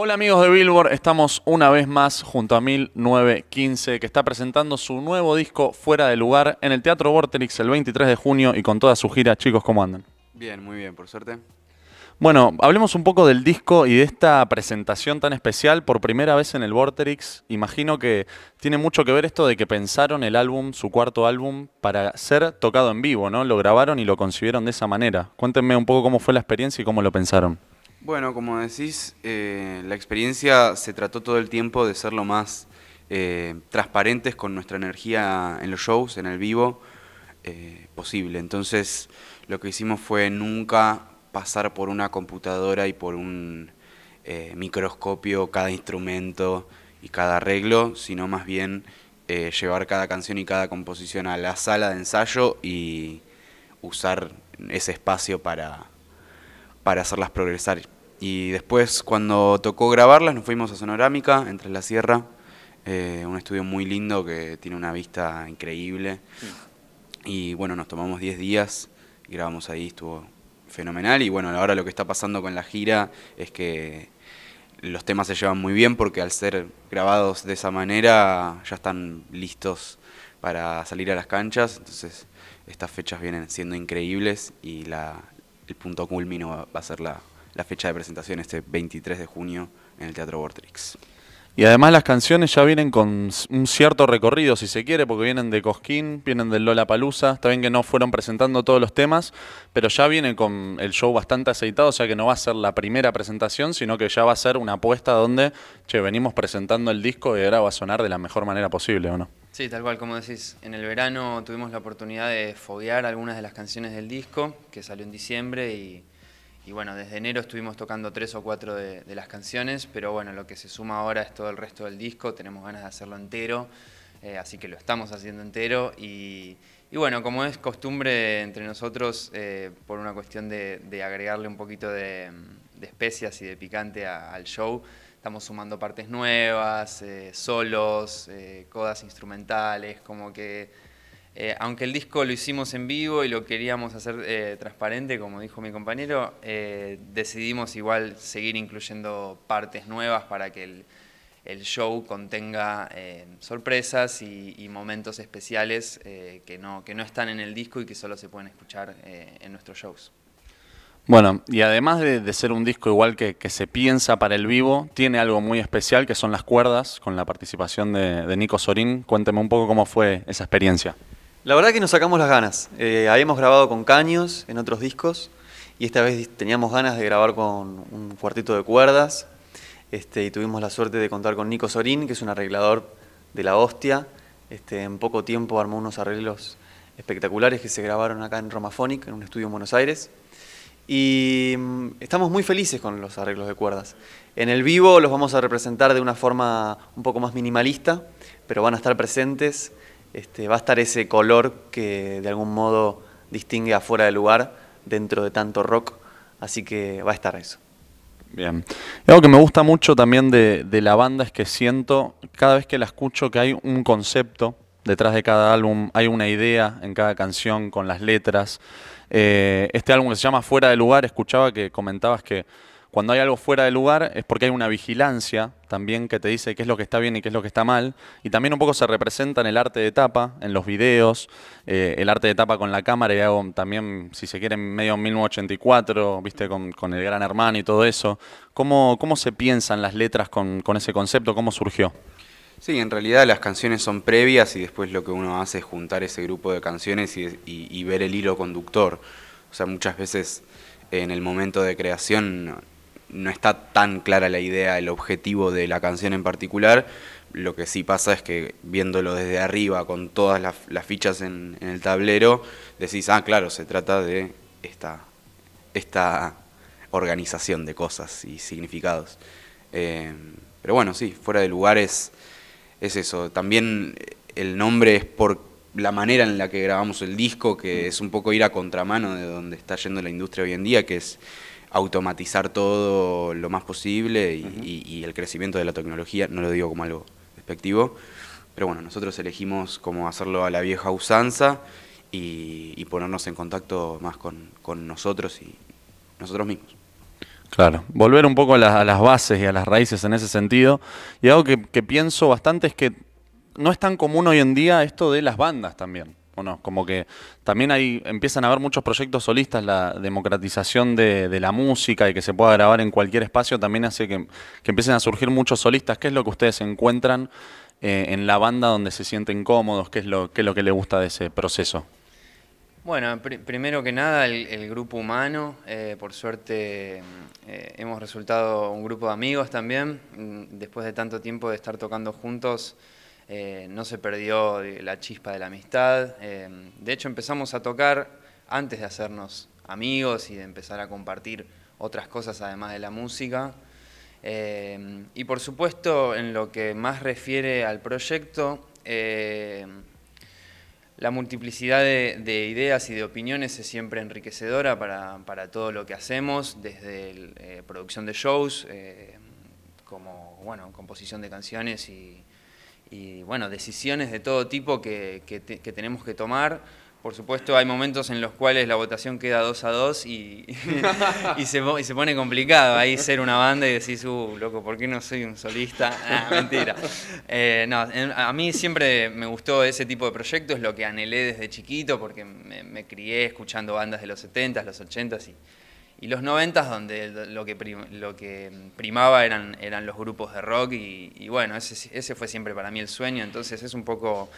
Hola amigos de Billboard, estamos una vez más junto a 1915 que está presentando su nuevo disco Fuera de Lugar en el Teatro Vorterix el 23 de junio y con toda su gira. Chicos, ¿cómo andan? Bien, muy bien, por suerte. Bueno, hablemos un poco del disco y de esta presentación tan especial por primera vez en el Vorterix. Imagino que tiene mucho que ver esto de que pensaron el álbum, su cuarto álbum, para ser tocado en vivo, ¿no? Lo grabaron y lo concibieron de esa manera. Cuéntenme un poco cómo fue la experiencia y cómo lo pensaron. Bueno, como decís, eh, la experiencia se trató todo el tiempo de ser lo más eh, transparentes con nuestra energía en los shows, en el vivo, eh, posible. Entonces, lo que hicimos fue nunca pasar por una computadora y por un microscopio cada instrumento y cada arreglo, sino más bien llevar cada canción y cada composición a la sala de ensayo y usar ese espacio para para hacerlas progresar. Y después cuando tocó grabarlas nos fuimos a Sonorámica, entre la sierra, eh, un estudio muy lindo que tiene una vista increíble. Mm. Y bueno, nos tomamos 10 días, ...y grabamos ahí, estuvo fenomenal. Y bueno, ahora lo que está pasando con la gira es que los temas se llevan muy bien porque al ser grabados de esa manera ya están listos para salir a las canchas. Entonces estas fechas vienen siendo increíbles y la, el punto culmino va, a ser la, fecha de presentación este 23 de junio en el Teatro Bortrix. Y además las canciones ya vienen con un cierto recorrido, si se quiere, porque vienen de Cosquín, vienen del Lola Palusa. Está bien que no fueron presentando todos los temas, pero ya vienen con el show bastante aceitado, o sea que no va a ser la primera presentación, sino que ya va a ser una apuesta donde, che, venimos presentando el disco y ahora va a sonar de la mejor manera posible, ¿o no? Sí, tal cual, como decís, en el verano tuvimos la oportunidad de foguear algunas de las canciones del disco, que salió en diciembre y y bueno, desde enero estuvimos tocando tres o cuatro de, las canciones, pero bueno, lo que se suma ahora es todo el resto del disco, tenemos ganas de hacerlo entero, eh, así que lo estamos haciendo entero y, bueno, como es costumbre entre nosotros, eh, por una cuestión de, agregarle un poquito de, especias y de picante al show, estamos sumando partes nuevas, eh, solos, codas instrumentales, como que eh, aunque el disco lo hicimos en vivo y lo queríamos hacer eh, transparente, como dijo mi compañero, eh, decidimos igual seguir incluyendo partes nuevas para que el, show contenga sorpresas y, momentos especiales que, no, están en el disco y que solo se pueden escuchar en nuestros shows. Bueno, y además de, ser un disco igual que, se piensa para el vivo, tiene algo muy especial que son las cuerdas, con la participación de, de Nico Sorín. Cuénteme un poco cómo fue esa experiencia. La verdad que nos sacamos las ganas. Eh, habíamos grabado con caños en otros discos y esta vez teníamos ganas de grabar con un cuartito de cuerdas este, y tuvimos la suerte de contar con Nico Sorín, que es un arreglador de la hostia. Este, en poco tiempo armó unos arreglos espectaculares que se grabaron acá en Romafonic, en un estudio en Buenos Aires. Y mm, estamos muy felices con los arreglos de cuerdas. En el vivo los vamos a representar de una forma un poco más minimalista, pero van a estar presentes este, va a estar ese color que de algún modo distingue afuera del lugar dentro de tanto rock, así que va a estar eso. Bien. Algo que me gusta mucho también de, de, la banda es que siento, cada vez que la escucho, que hay un concepto detrás de cada álbum, hay una idea en cada canción con las letras. Eh, este álbum se llama Fuera de Lugar, escuchaba que comentabas que cuando hay algo fuera de lugar es porque hay una vigilancia también que te dice qué es lo que está bien y qué es lo que está mal. Y también un poco se representa en el arte de tapa, en los videos, eh, el arte de tapa con la cámara y hago también, si se quiere, medio 1984, viste, con, con, el gran hermano y todo eso. ¿Cómo, cómo se piensan las letras con, ese concepto? ¿Cómo surgió? Sí, en realidad las canciones son previas y después lo que uno hace es juntar ese grupo de canciones y ver el hilo conductor. O sea, muchas veces en el momento de creación no está tan clara la idea, el objetivo de la canción en particular. Lo que sí pasa es que viéndolo desde arriba, con todas las, fichas en, el tablero, decís, ah, claro, se trata de esta, esta organización de cosas y significados. Eh, pero bueno, sí, fuera de lugar es, eso. También el nombre es porque la manera en la que grabamos el disco, que es un poco ir a contramano de donde está yendo la industria hoy en día, que es automatizar todo lo más posible y, el crecimiento de la tecnología, no lo digo como algo despectivo, pero bueno, nosotros elegimos como hacerlo a la vieja usanza y, ponernos en contacto más con, nosotros y nosotros mismos. Claro, volver un poco a, las bases y a las raíces en ese sentido. Y algo que pienso bastante es que no es tan común hoy en día esto de las bandas también. Como que también hay, empiezan a haber muchos proyectos solistas, la democratización de, la música y que se pueda grabar en cualquier espacio también hace que, empiecen a surgir muchos solistas. ¿Qué es lo que ustedes encuentran eh, en la banda donde se sienten cómodos? ¿Qué es lo, que les gusta de ese proceso? Bueno, primero que nada, el, grupo humano, eh, por suerte eh, hemos resultado un grupo de amigos también, mm, después de tanto tiempo de estar tocando juntos. Eh, no se perdió eh, la chispa de la amistad. Eh, de hecho, empezamos a tocar antes de hacernos amigos y de empezar a compartir otras cosas además de la música. y por supuesto, en lo que más refiere al proyecto, la multiplicidad de, ideas y de opiniones es siempre enriquecedora para, todo lo que hacemos, desde producción de shows, como bueno, composición de canciones y, y bueno, decisiones de todo tipo que, tenemos que tomar. Por supuesto, hay momentos en los cuales la votación queda dos a dos y, se, pone complicado ahí ser una banda y decís, uh, loco, ¿por qué no soy un solista? Ah, mentira. Eh, no, a mí siempre me gustó ese tipo de proyectos, lo que anhelé desde chiquito, porque me, crié escuchando bandas de los 70s, los 80s y y los noventas donde lo que, lo que primaba eran, eran los grupos de rock y, bueno, ese, ese, fue siempre para mí el sueño, entonces es un poco,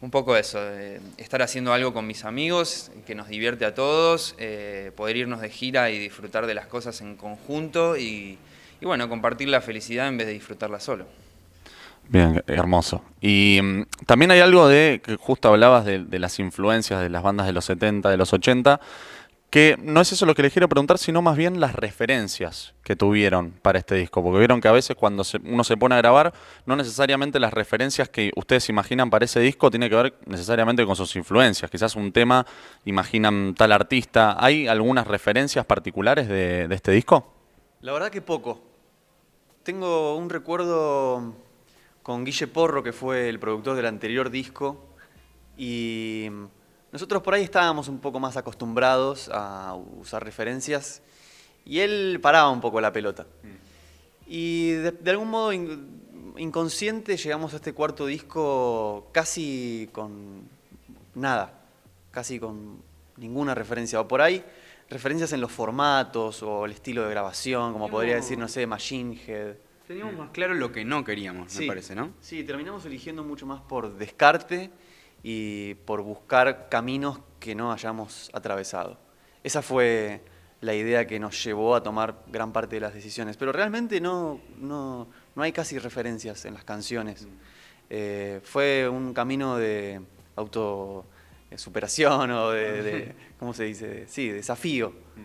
un poco eso, eh, estar haciendo algo con mis amigos que nos divierte a todos, eh, poder irnos de gira y disfrutar de las cosas en conjunto y, bueno, compartir la felicidad en vez de disfrutarla solo. Bien, hermoso. Y mm, también hay algo de que justo hablabas de, de las influencias de las bandas de los 70, de los 80 que no es eso lo que les quiero preguntar, sino más bien las referencias que tuvieron para este disco, porque vieron que a veces cuando uno se pone a grabar, no necesariamente las referencias que ustedes imaginan para ese disco tiene que ver necesariamente con sus influencias, quizás un tema imaginan tal artista, ¿hay algunas referencias particulares de, de este disco? La verdad que poco. Tengo un recuerdo con Guille Porro, que fue el productor del anterior disco, y nosotros por ahí estábamos un poco más acostumbrados a usar referencias y él paraba un poco la pelota. Y de, algún modo inconsciente llegamos a este cuarto disco casi con nada, casi con ninguna referencia. O por ahí referencias en los formatos o el estilo de grabación, como podría decir, no sé, Machine Head. Teníamos más claro lo que no queríamos, me parece, ¿no? Sí, terminamos eligiendo mucho más por descarte y por buscar caminos que no hayamos atravesado. Esa fue la idea que nos llevó a tomar gran parte de las decisiones, pero realmente no, no, hay casi referencias en las canciones. Mm. Eh, fue un camino de auto eh, superación o de, ¿cómo se dice? Sí, desafío. Mm.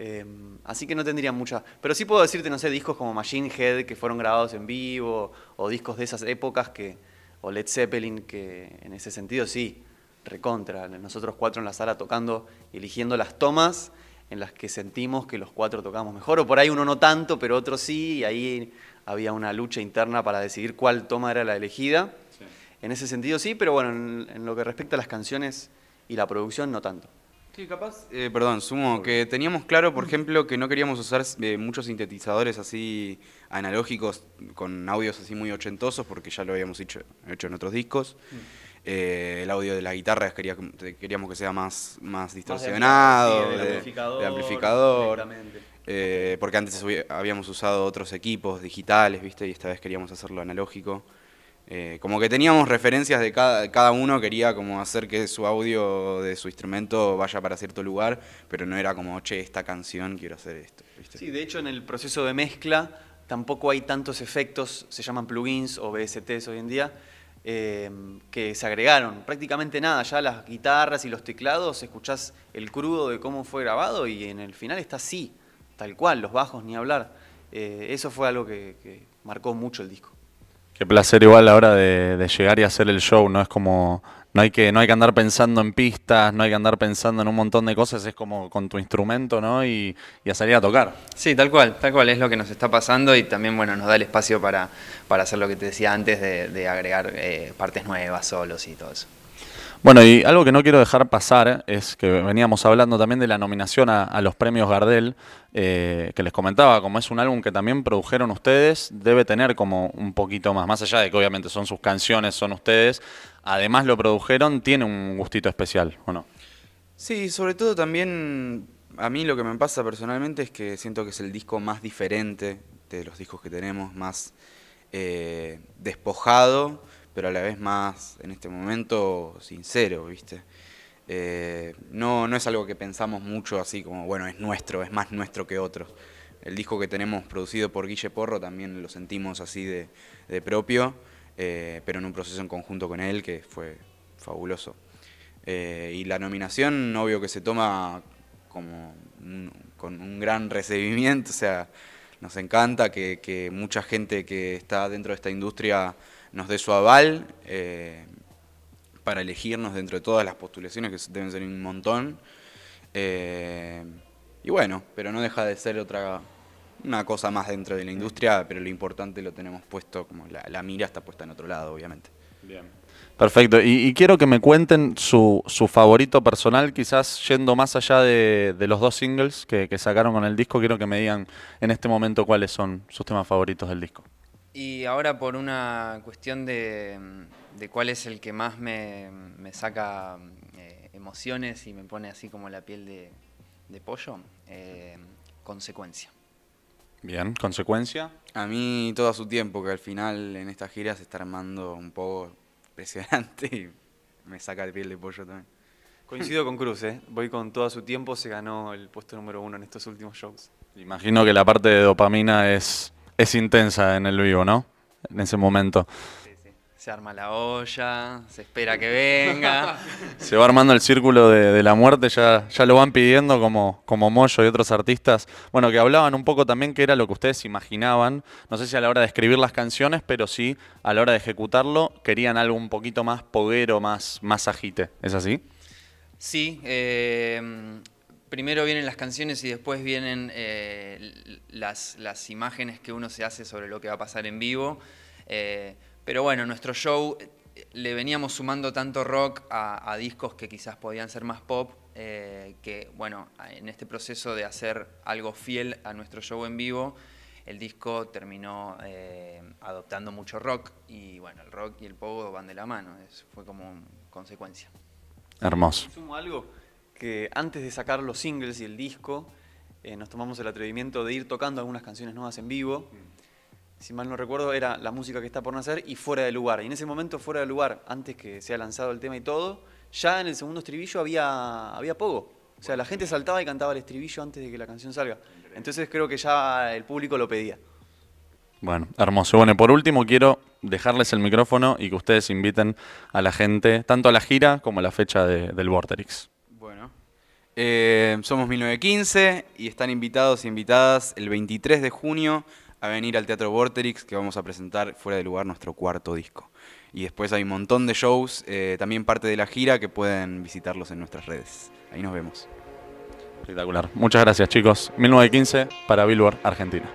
Eh, así que no tendría mucha. Pero sí puedo decirte, no sé, discos como Machine Head que fueron grabados en vivo, o discos de esas épocas que, o Led Zeppelin, que en ese sentido sí, recontra. Nosotros cuatro en la sala tocando eligiendo las tomas en las que sentimos que los cuatro tocamos mejor, o por ahí uno no tanto, pero otro sí, y ahí había una lucha interna para decidir cuál toma era la elegida. En ese sentido sí, pero bueno, en lo que respecta a las canciones y la producción no tanto. Sí, capaz, eh, perdón, sumo, que teníamos claro, por ejemplo, que no queríamos usar eh, muchos sintetizadores así analógicos con audios así muy ochentosos, porque ya lo habíamos hecho, hecho en otros discos. Mm. Eh, el audio de la guitarra queríamos que sea más, más distorsionado, de, amplificador. De amplificador porque antes habíamos usado otros equipos digitales, ¿viste? Y esta vez queríamos hacerlo analógico. Eh, como que teníamos referencias de cada, cada uno, quería como hacer que su audio de su instrumento vaya para cierto lugar, pero no era como, che, esta canción quiero hacer esto. Sí, de hecho en el proceso de mezcla tampoco hay tantos efectos, se llaman plugins o BSTs hoy en día, eh, que se agregaron. Prácticamente nada, ya las guitarras y los teclados, escuchás el crudo de cómo fue grabado y en el final está así, tal cual, los bajos ni hablar. Eh, eso fue algo que marcó mucho el disco. Qué placer igual a la hora de, llegar y hacer el show, ¿no? Es como, no hay, que, no hay que andar pensando en pistas, no hay que andar pensando en un montón de cosas, es como con tu instrumento, ¿no? Y, a salir a tocar. Sí, tal cual, tal cual, es lo que nos está pasando y también, bueno, nos da el espacio para, para hacer lo que te decía antes de, agregar eh, partes nuevas, solos y todo eso. Bueno, y algo que no quiero dejar pasar es que veníamos hablando también de la nominación a, los premios Gardel, eh, que les comentaba, como es un álbum que también produjeron ustedes, debe tener como un poquito más, más allá de que obviamente son sus canciones, son ustedes, además lo produjeron, tiene un gustito especial, ¿o no? Sí, sobre todo también a mí lo que me pasa personalmente es que siento que es el disco más diferente de los discos que tenemos, más eh, despojado pero a la vez más, en este momento, sincero, ¿viste? Eh, no, no es algo que pensamos mucho así como, bueno, es nuestro, es más nuestro que otro. El disco que tenemos producido por Guille Porro también lo sentimos así de, propio, eh, pero en un proceso en conjunto con él que fue fabuloso. Eh, y la nominación, obvio que se toma como con un gran recibimiento, o sea, nos encanta que, que mucha gente que está dentro de esta industria nos dé su aval eh, para elegirnos dentro de todas las postulaciones, que deben ser un montón. Eh, y bueno, pero no deja de ser otra una cosa más dentro de la industria, pero lo importante lo tenemos puesto, como la, mira está puesta en otro lado, obviamente. Bien. Perfecto, y, quiero que me cuenten su, su, favorito personal, quizás yendo más allá de, los dos singles que sacaron con el disco, quiero que me digan en este momento cuáles son sus temas favoritos del disco. Y ahora por una cuestión de, cuál es el que más me, saca eh, emociones y me pone así como la piel de, pollo, eh, consecuencia. Bien, consecuencia. A mí todo su tiempo, que al final en esta gira se está armando un poco presionante y me saca de piel de pollo también. Coincido con Cruz, ¿eh? voy con todo su tiempo, se ganó el puesto número uno en estos últimos shows. Imagino que la parte de dopamina es es intensa en el vivo, ¿no? En ese momento. Se arma la olla, se espera que venga. se va armando el círculo de, la muerte, ya, ya lo van pidiendo como, como Moyo y otros artistas. Bueno, que hablaban un poco también que era lo que ustedes imaginaban. No sé si a la hora de escribir las canciones, pero sí a la hora de ejecutarlo, querían algo un poquito más poguero, más, más agite. ¿Es así? Sí, eh, primero vienen las canciones y después vienen eh, las, imágenes que uno se hace sobre lo que va a pasar en vivo. Eh, pero bueno, nuestro show eh, le veníamos sumando tanto rock a, discos que quizás podían ser más pop, que bueno, en este proceso de hacer algo fiel a nuestro show en vivo, el disco terminó adoptando mucho rock y bueno, el rock y el pop van de la mano, fue como consecuencia. Hermoso. ¿Sumo algo? que antes de sacar los singles y el disco, eh, nos tomamos el atrevimiento de ir tocando algunas canciones nuevas en vivo. Si mal no recuerdo, era la música que está por nacer y fuera de lugar. Y en ese momento, fuera de lugar, antes que sea lanzado el tema y todo, ya en el segundo estribillo había, había pogo. O sea, la gente saltaba y cantaba el estribillo antes de que la canción salga. Entonces creo que ya el público lo pedía. Bueno, hermoso. Bueno, por último quiero dejarles el micrófono y que ustedes inviten a la gente, tanto a la gira como a la fecha del Vorterix. Eh, somos 1915 y están invitados y invitadas el 23 de junio a venir al Teatro Vorterix, que vamos a presentar fuera de lugar nuestro cuarto disco. Y después hay un montón de shows, eh, también parte de la gira, que pueden visitarlos en nuestras redes. Ahí nos vemos. Espectacular. Muchas gracias, chicos. 1915 para Billboard, Argentina.